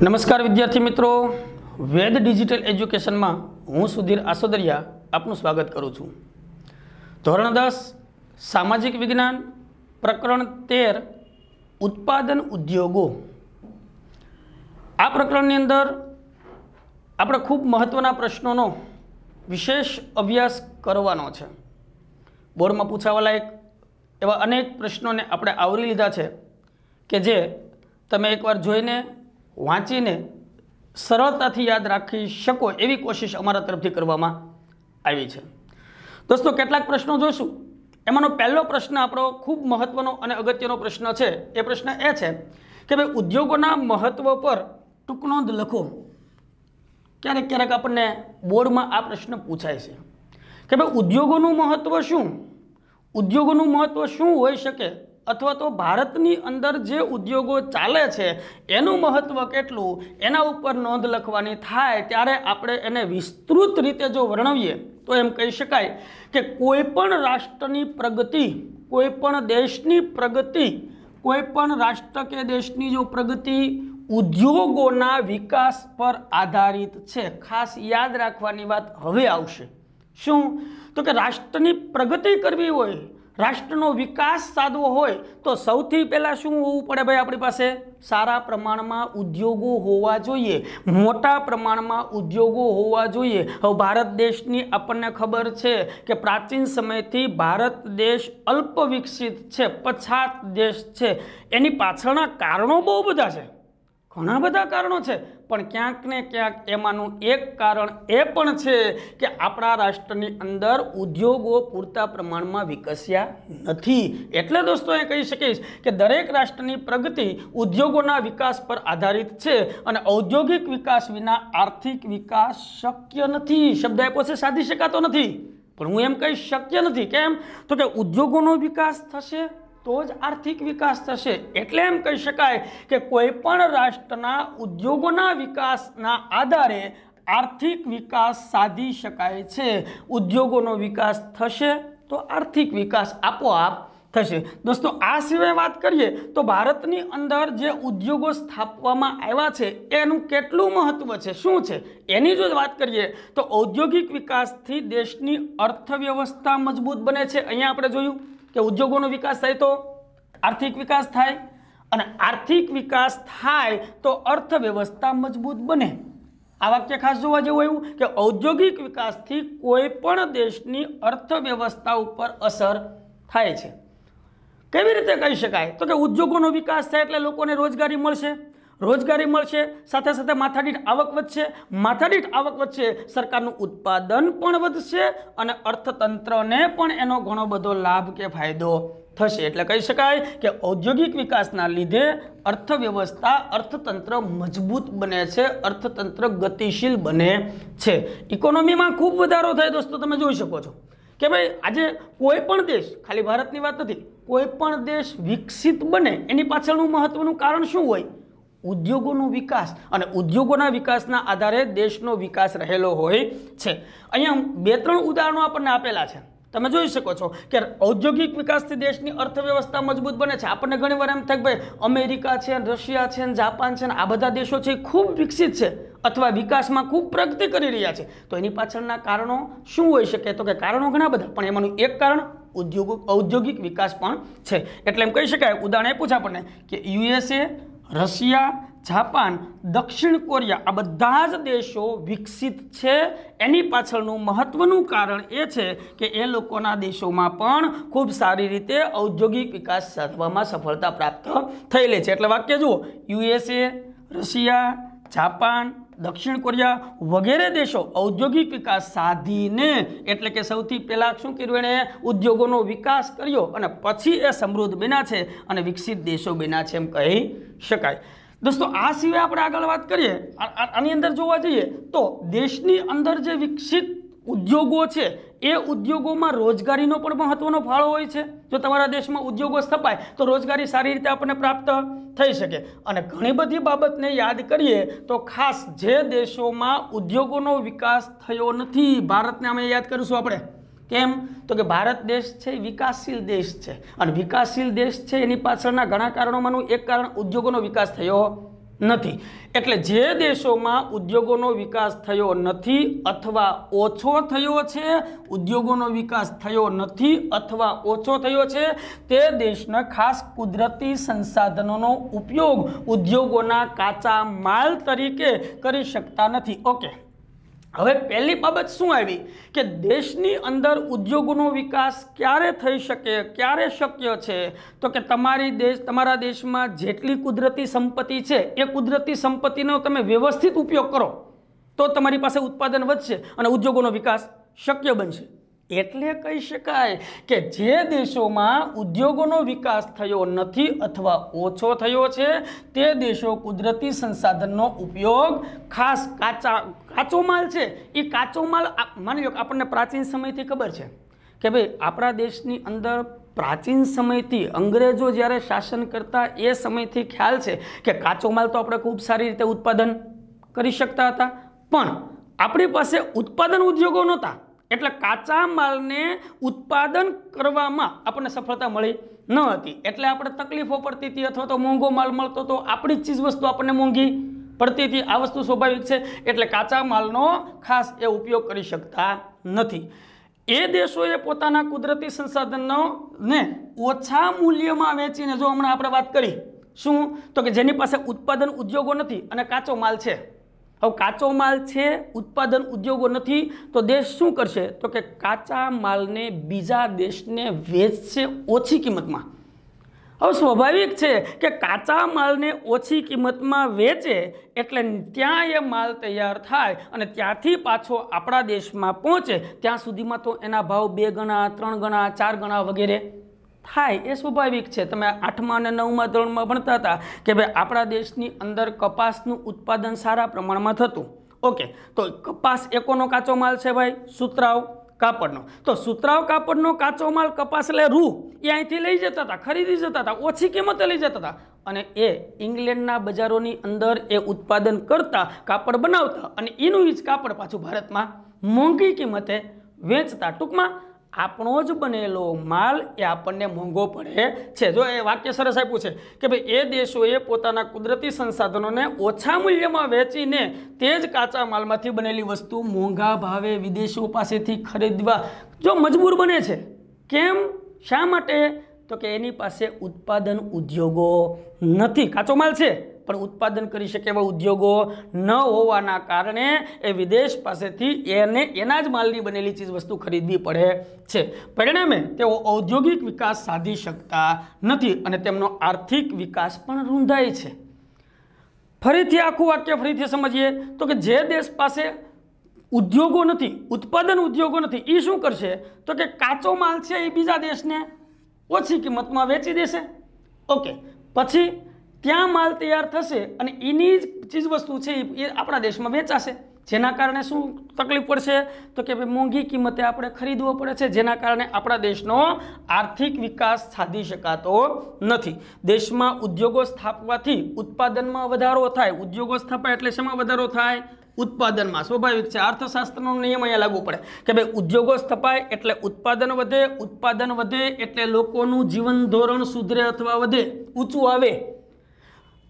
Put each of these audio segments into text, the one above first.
નમસ્કાર વિદ્યાર્થી મિત્રો વેદ ડિજિટલ એજ્યુકેશનમાં હું સુધીર આસોદરિયા આપનું સ્વાગત કરું છું ધોરણ દસ સામાજિક વિજ્ઞાન પ્રકરણ તેર ઉત્પાદન ઉદ્યોગો આ પ્રકરણની અંદર આપણે ખૂબ મહત્ત્વના પ્રશ્નોનો વિશેષ અભ્યાસ કરવાનો છે બોર્ડમાં પૂછાવાલાયક એવા અનેક પ્રશ્નોને આપણે આવરી લીધા છે કે જે તમે એકવાર જોઈને વાંચીને સરળતાથી યાદ રાખી શકો એવી કોશિશ અમારા તરફથી કરવામાં આવી છે દોસ્તો કેટલાક પ્રશ્નો જોઈશું એમાંનો પહેલો પ્રશ્ન આપણો ખૂબ મહત્ત્વનો અને અગત્યનો પ્રશ્ન છે એ પ્રશ્ન એ છે કે ભાઈ ઉદ્યોગોના મહત્ત્વ પર ટૂંકનોંધ લખો ક્યારેક ક્યારેક આપણને બોર્ડમાં આ પ્રશ્ન પૂછાય છે કે ભાઈ ઉદ્યોગોનું મહત્ત્વ શું ઉદ્યોગોનું મહત્ત્વ શું હોઈ શકે અથવા તો ભારતની અંદર જે ઉદ્યોગો ચાલે છે એનું મહત્ત્વ કેટલું એના ઉપર નોંધ લખવાની થાય ત્યારે આપણે એને વિસ્તૃત રીતે જો વર્ણવીએ તો એમ કહી શકાય કે કોઈપણ રાષ્ટ્રની પ્રગતિ કોઈપણ દેશની પ્રગતિ કોઈપણ રાષ્ટ્ર કે દેશની જો પ્રગતિ ઉદ્યોગોના વિકાસ પર આધારિત છે ખાસ યાદ રાખવાની વાત હવે આવશે શું તો કે રાષ્ટ્રની પ્રગતિ કરવી હોય રાષ્ટ્રનો વિકાસ સાધવો હોય તો સૌથી પહેલાં શું હોવું પડે ભાઈ આપણી પાસે સારા પ્રમાણમાં ઉદ્યોગો હોવા જોઈએ મોટા પ્રમાણમાં ઉદ્યોગો હોવા જોઈએ હવે ભારત દેશની આપણને ખબર છે કે પ્રાચીન સમયથી ભારત દેશ અલ્પ વિકસિત છે પછાત દેશ છે એની પાછળના કારણો બહુ બધા છે ઘણા બધા કારણો છે પણ ક્યાંક ને ક્યાંક એમાંનું એક કારણ એ પણ છે કે આપણા રાષ્ટ્રની અંદર ઉદ્યોગો પૂરતા પ્રમાણમાં વિકસ્યા નથી એટલે દોસ્તો એ કહી શકીશ કે દરેક રાષ્ટ્રની પ્રગતિ ઉદ્યોગોના વિકાસ પર આધારિત છે અને ઔદ્યોગિક વિકાસ વિના આર્થિક વિકાસ શક્ય નથી શબ્દ આપ્યો છે સાધી શકાતો નથી પણ હું એમ કહીશ શક્ય નથી કેમ તો કે ઉદ્યોગોનો વિકાસ થશે તો જ આર્થિક વિકાસ થશે એટલે એમ કહી શકાય કે કોઈપણ રાષ્ટ્રના ઉદ્યોગોના વિકાસના આધારે આર્થિક વિકાસ સાધી શકાય છે ઉદ્યોગોનો વિકાસ થશે તો આર્થિક વિકાસ આપોઆપ થશે દોસ્તો આ સિવાય વાત કરીએ તો ભારતની અંદર જે ઉદ્યોગો સ્થાપવામાં આવ્યા છે એનું કેટલું મહત્ત્વ છે શું છે એની જો વાત કરીએ તો ઔદ્યોગિક વિકાસથી દેશની અર્થવ્યવસ્થા મજબૂત બને છે અહીંયા આપણે જોયું કે ઉદ્યોગોનો વિકાસ થાય તો આર્થિક વિકાસ થાય અને આર્થિક વિકાસ થાય તો અર્થવ્યવસ્થા મજબૂત બને આ વાક્ય ખાસ જોવા જેવું એવું કે ઔદ્યોગિક વિકાસથી કોઈ પણ દેશની અર્થવ્યવસ્થા ઉપર અસર થાય છે કેવી રીતે કહી શકાય તો કે ઉદ્યોગોનો વિકાસ થાય એટલે લોકોને રોજગારી મળશે રોજગારી મળશે સાથે સાથે માથાદીઠ આવક વધશે માથાદીઠ આવક વધશે સરકારનું ઉત્પાદન પણ વધશે અને અર્થતંત્રને પણ એનો ઘણો બધો લાભ કે ફાયદો થશે એટલે કહી શકાય કે ઔદ્યોગિક વિકાસના લીધે અર્થવ્યવસ્થા અર્થતંત્ર મજબૂત બને છે અર્થતંત્ર ગતિશીલ બને છે ઇકોનોમીમાં ખૂબ વધારો થાય દોસ્તો તમે જોઈ શકો છો કે ભાઈ આજે કોઈ પણ દેશ ખાલી ભારતની વાત નથી કોઈ પણ દેશ વિકસિત બને એની પાછળનું મહત્ત્વનું કારણ શું હોય ઉદ્યોગોનો વિકાસ અને ઉદ્યોગોના વિકાસના આધારે દેશનો વિકાસ રહેલો હોય છે અહીંયા બે ત્રણ ઉદાહરણો આપણને આપેલા છે તમે જોઈ શકો છો કે ઔદ્યોગિક વિકાસથી દેશની અર્થવ્યવસ્થા મજબૂત બને છે આપણને ઘણીવાર એમ થાય ભાઈ અમેરિકા છે રશિયા છે જાપાન છે આ બધા દેશો છે ખૂબ વિકસિત છે અથવા વિકાસમાં ખૂબ પ્રગતિ કરી રહ્યા છે તો એની પાછળના કારણો શું હોઈ શકે તો કે કારણો ઘણા બધા પણ એમાંનું એક કારણ ઉદ્યોગો ઔદ્યોગિક વિકાસ પણ છે એટલે એમ કહી શકાય ઉદાહરણ આપ્યું છે આપણને કે યુએસએ રશિયા જાપાન દક્ષિણ કોરિયા આ બધા જ દેશો વિકસિત છે એની પાછળનું મહત્ત્વનું કારણ એ છે કે એ લોકોના દેશોમાં પણ ખૂબ સારી રીતે ઔદ્યોગિક વિકાસ સાધવામાં સફળતા પ્રાપ્ત થયેલી છે એટલે વાક્ય જુઓ યુએસએ રશિયા જાપાન દક્ષિણ કોરિયા વગેરે દેશો ઔદ્યોગિક વિકાસ સાધીને એટલે કે સૌથી પહેલાં શું કર્યું એણે ઉદ્યોગોનો વિકાસ કર્યો અને પછી એ સમૃદ્ધ બન્યા છે અને વિકસિત દેશો બન્યા છે એમ કહી શકાય દોસ્તો આ સિવાય આપણે આગળ વાત કરીએ આની અંદર જોવા જઈએ તો દેશની અંદર જે વિકસિત ઉદ્યોગો છે એ ઉદ્યોગોમાં રોજગારીનો પણ મહત્ત્વનો ફાળો હોય છે જો તમારા દેશમાં ઉદ્યોગો સ્થપાય તો રોજગારી સારી રીતે આપણને પ્રાપ્ત થઈ શકે અને ઘણી બધી બાબતને યાદ કરીએ તો ખાસ જે દેશોમાં ઉદ્યોગોનો વિકાસ થયો નથી ભારતને અમે યાદ કરીશું આપણે કેમ તો કે ભારત દેશ છે વિકાસશીલ દેશ છે અને વિકાસશીલ દેશ છે એની પાછળના ઘણા કારણોમાંનું એક કારણ ઉદ્યોગોનો વિકાસ થયો નથી એટલે જે દેશોમાં ઉદ્યોગોનો વિકાસ થયો નથી અથવા ઓછો થયો છે ઉદ્યોગોનો વિકાસ થયો નથી અથવા ઓછો થયો છે તે દેશના ખાસ કુદરતી સંસાધનોનો ઉપયોગ ઉદ્યોગોના કાચા માલ તરીકે કરી શકતા નથી ઓકે હવે પહેલી બાબત શું આવી કે દેશની અંદર ઉદ્યોગોનો વિકાસ ક્યારે થઈ શકે ક્યારે શક્ય છે તો કે તમારી દેશ તમારા દેશમાં જેટલી કુદરતી સંપત્તિ છે એ કુદરતી સંપત્તિનો તમે વ્યવસ્થિત ઉપયોગ કરો તો તમારી પાસે ઉત્પાદન વધશે અને ઉદ્યોગોનો વિકાસ શક્ય બનશે એટલે કહી શકાય કે જે દેશોમાં ઉદ્યોગોનો વિકાસ થયો નથી અથવા ઓછો થયો છે તે દેશો કુદરતી સંસાધનનો ઉપયોગ ખાસ કાચા કાચો માલ છે એ કાચો માલ માની લો આપણને પ્રાચીન સમયથી ખબર છે કે ભાઈ આપણા દેશની અંદર પ્રાચીન સમયથી અંગ્રેજો જ્યારે શાસન કરતા એ સમયથી ખ્યાલ છે કે કાચો માલ તો આપણે ખૂબ સારી રીતે ઉત્પાદન કરી શકતા હતા પણ આપણી પાસે ઉત્પાદન ઉદ્યોગો નહોતા એટલે કાચા માલને ઉત્પાદન કરવામાં આપણને સફળતા મળી ન હતી એટલે આપણે તકલીફો પડતી હતી અથવા તો મોંઘો માલ મળતો તો આપણી ચીજ વસ્તુ આપણને મોંઘી પડતી હતી આ વસ્તુ સ્વાભાવિક છે એટલે કાચા માલનો ખાસ એ ઉપયોગ કરી શકતા નથી એ દેશોએ પોતાના કુદરતી સંસાધનો ને ઓછા મૂલ્યમાં વેચીને જો હમણાં આપણે વાત કરી શું તો કે જેની પાસે ઉત્પાદન ઉદ્યોગો નથી અને કાચો માલ છે હવે કાચો માલ છે ઉત્પાદન ઉદ્યોગો નથી તો દેશ શું કરશે તો કે કાચા માલને બીજા દેશને વેચશે ઓછી કિંમતમાં હવે સ્વાભાવિક છે કે કાચા માલને ઓછી કિંમતમાં વેચે એટલે ત્યાં એ માલ તૈયાર થાય અને ત્યાંથી પાછો આપણા દેશમાં પહોંચે ત્યાં સુધીમાં તો એના ભાવ બે ગણા ત્રણ ગણા ચાર ગણા વગેરે થાય એ સ્વાભાવિક છે તમે આઠમા અને નવમા ધોરણમાં ભણતા હતા કે ભાઈ આપણા દેશની અંદર કપાસનું ઉત્પાદન સારા પ્રમાણમાં થતું ઓકે તો કપાસ એકોનો કાચો માલ છે ભાઈ સુતરાવ કાપડનો તો સુતરાવ કાપડનો કાચો માલ કપાસ એટલે રૂ એ અહીંથી લઈ જતા હતા ખરીદી જતા હતા ઓછી કિંમતે લઈ જતા હતા અને એ ઇંગ્લેન્ડના બજારોની અંદર એ ઉત્પાદન કરતા કાપડ બનાવતા અને એનું જ કાપડ પાછું ભારતમાં મોંઘી કિંમતે વેચતા ટૂંકમાં આપણો જ બનેલો માલ એ આપણને મોંઘો પડે છે જો એ વાક્ય સરસ આપ્યું છે કે ભાઈ એ દેશોએ પોતાના કુદરતી સંસાધનોને ઓછા મૂલ્યમાં વેચીને તે જ કાચા માલમાંથી બનેલી વસ્તુ મોંઘા ભાવે વિદેશો પાસેથી ખરીદવા જો મજબૂર બને છે કેમ શા માટે તો કે એની પાસે ઉત્પાદન ઉદ્યોગો નથી કાચો માલ છે પણ ઉત્પાદન કરી શકે એવા ઉદ્યોગો ન હોવાના કારણે એ વિદેશ પાસેથી એને એના જ માલની બનેલી ચીજ વસ્તુ ખરીદવી પડે છે પરિણામે તેઓ ઔદ્યોગિક વિકાસ સાધી શકતા નથી અને તેમનો આર્થિક વિકાસ પણ રૂંધાય છે ફરીથી આખું વાક્ય ફરીથી સમજીએ તો કે જે દેશ પાસે ઉદ્યોગો નથી ઉત્પાદન ઉદ્યોગો નથી એ શું કરશે તો કે કાચો માલ છે એ બીજા દેશને ઓછી કિંમતમાં વેચી દેશે ઓકે પછી ત્યાં માલ તૈયાર થશે અને એની જ ચીજવસ્તુ છે એ આપણા દેશમાં વેચાશે જેના કારણે શું તકલીફ પડશે તો કે ભાઈ મોંઘી કિંમતે આપણે ખરીદવો પડે છે જેના કારણે આપણા દેશનો આર્થિક વિકાસ સાધી શકાતો નથી દેશમાં ઉદ્યોગો સ્થાપવાથી ઉત્પાદનમાં વધારો થાય ઉદ્યોગો સ્થાપાય એટલે શેમાં વધારો થાય ઉત્પાદનમાં સ્વાભાવિક છે અર્થશાસ્ત્રનો નિયમ અહીંયા લાગુ પડે કે ભાઈ ઉદ્યોગો સ્થપાય એટલે ઉત્પાદન વધે ઉત્પાદન વધે એટલે લોકોનું જીવન ધોરણ સુધરે અથવા વધે ઊંચું આવે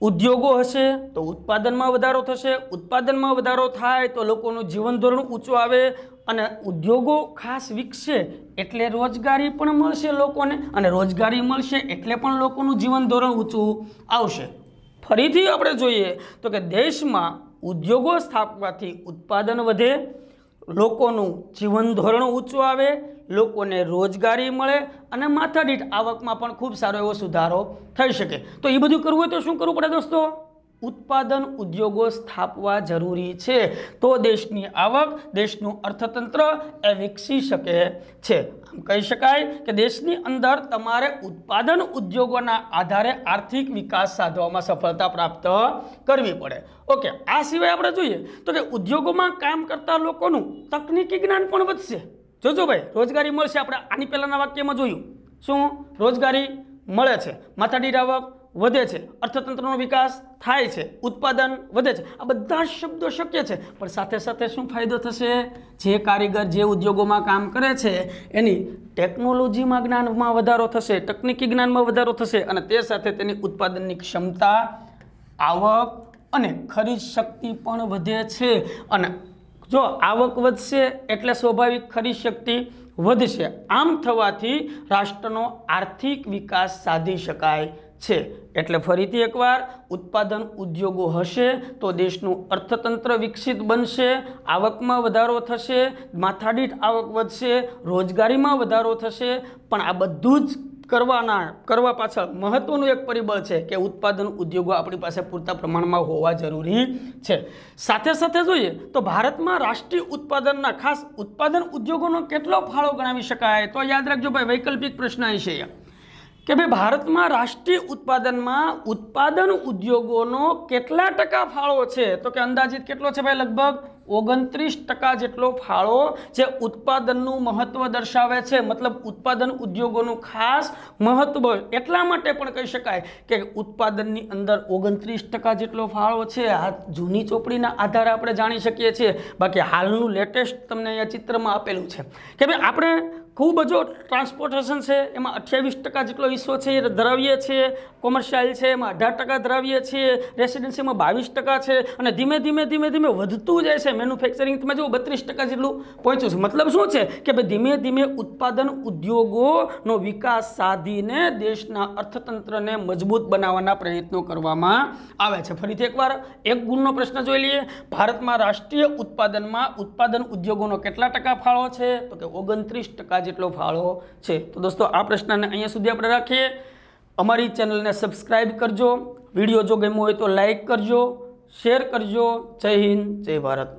ઉદ્યોગો હશે તો ઉત્પાદનમાં વધારો થશે ઉત્પાદનમાં વધારો થાય તો લોકોનું જીવન ધોરણ ઊંચું આવે અને ઉદ્યોગો ખાસ વિકસે એટલે રોજગારી પણ મળશે લોકોને અને રોજગારી મળશે એટલે પણ લોકોનું જીવન ધોરણ ઊંચું આવશે ફરીથી આપણે જોઈએ તો કે દેશમાં ઉદ્યોગો સ્થાપવાથી ઉત્પાદન વધે લોકોનું જીવન ધોરણ ઊંચું આવે લોકોને રોજગારી મળે અને માથાદીઠ આવકમાં પણ ખૂબ સારો એવો સુધારો થઈ શકે તો એ બધું કરવું હોય તો શું કરવું પડે દોસ્તો ઉત્પાદન ઉદ્યોગો સ્થાપવા જરૂરી છે તો દેશની આવક દેશનું અર્થતંત્ર એ વિકસી શકે છે આમ કહી શકાય કે દેશની અંદર તમારે ઉત્પાદન ઉદ્યોગોના આધારે આર્થિક વિકાસ સાધવામાં સફળતા પ્રાપ્ત કરવી પડે ઓકે આ સિવાય આપણે જોઈએ તો કે ઉદ્યોગોમાં કામ કરતા લોકોનું તકનીકી જ્ઞાન પણ વધશે જોજો ભાઈ રોજગારી મળશે આપણે આની પહેલાંના વાક્યમાં જોયું શું રોજગારી મળે છે માથાડીર આવક વધે છે અર્થતંત્રનો વિકાસ થાય છે ઉત્પાદન વધે છે આ બધા શબ્દો શક્ય છે પણ સાથે સાથે શું ફાયદો થશે જે કારીગર જે ઉદ્યોગોમાં કામ કરે છે એની ટેકનોલોજીમાં જ્ઞાનમાં વધારો થશે તકનિકી જ્ઞાનમાં વધારો થશે અને તે સાથે તેની ઉત્પાદનની ક્ષમતા આવક અને ખરીદ શક્તિ પણ વધે છે અને જો આવક વધશે એટલે સ્વાભાવિક ખરીદ શક્તિ વધશે આમ થવાથી રાષ્ટ્રનો આર્થિક વિકાસ સાધી શકાય છે એટલે ફરીથી એકવાર ઉત્પાદન ઉદ્યોગો હશે તો દેશનું અર્થતંત્ર વિકસિત બનશે આવકમાં વધારો થશે માથાદીઠ આવક વધશે રોજગારીમાં વધારો થશે પણ આ બધું જ કરવાના કરવા પાછળ મહત્ત્વનું એક પરિબળ છે કે ઉત્પાદન ઉદ્યોગો આપણી પાસે પૂરતા પ્રમાણમાં હોવા જરૂરી છે સાથે સાથે જોઈએ તો ભારતમાં રાષ્ટ્રીય ઉત્પાદનના ખાસ ઉત્પાદન ઉદ્યોગોનો કેટલો ફાળો ગણાવી શકાય તો યાદ રાખજો ભાઈ વૈકલ્પિક પ્રશ્ન અહીં છે કે ભાઈ ભારતમાં રાષ્ટ્રીય ઉત્પાદનમાં ઉત્પાદન ઉદ્યોગોનો કેટલા ટકા ફાળો છે તો કે અંદાજિત કેટલો છે ભાઈ લગભગ ઓગણત્રીસ ટકા જેટલો ફાળો જે ઉત્પાદનનું મહત્ત્વ દર્શાવે છે મતલબ ઉત્પાદન ઉદ્યોગોનું ખાસ મહત્ત્વ એટલા માટે પણ કહી શકાય કે ઉત્પાદનની અંદર ઓગણત્રીસ ટકા જેટલો ફાળો છે આ જૂની ચોપડીના આધારે આપણે જાણી શકીએ છીએ બાકી હાલનું લેટેસ્ટ તમને અહીંયા ચિત્રમાં આપેલું છે કે ભાઈ આપણે ખૂબ જો ટ્રાન્સપોર્ટેશન છે એમાં અઠ્યાવીસ ટકા જેટલો હિસ્સો છે એ ધરાવીએ છીએ કોમર્શિયલ છે એમાં અઢાર ટકા ધરાવીએ છીએ રેસિડેન્સીમાં બાવીસ ટકા છે અને ધીમે ધીમે ધીમે ધીમે વધતું જાય છે મેન્યુફેક્ચરિંગ તમે જુઓ બત્રીસ ટકા જેટલું પહોંચ્યું છે મતલબ શું છે કે ભાઈ ધીમે ધીમે ઉત્પાદન ઉદ્યોગોનો વિકાસ સાધીને દેશના અર્થતંત્રને મજબૂત બનાવવાના પ્રયત્નો કરવામાં આવે છે ફરીથી એકવાર એક ગુણનો પ્રશ્ન જોઈ લઈએ ભારતમાં રાષ્ટ્રીય ઉત્પાદનમાં ઉત્પાદન ઉદ્યોગોનો કેટલા ટકા ફાળો છે તો કે ઓગણત્રીસ ટકા જેટલો ફાળો છે તો દોસ્તો આ પ્રશ્નને અહીંયા સુધી આપણે રાખીએ અમારી ચેનલને સબસ્ક્રાઈબ કરજો વિડીયો જો ગમ્યો હોય તો લાઈક કરજો શેર કરજો જય હિન્દ જય ભારત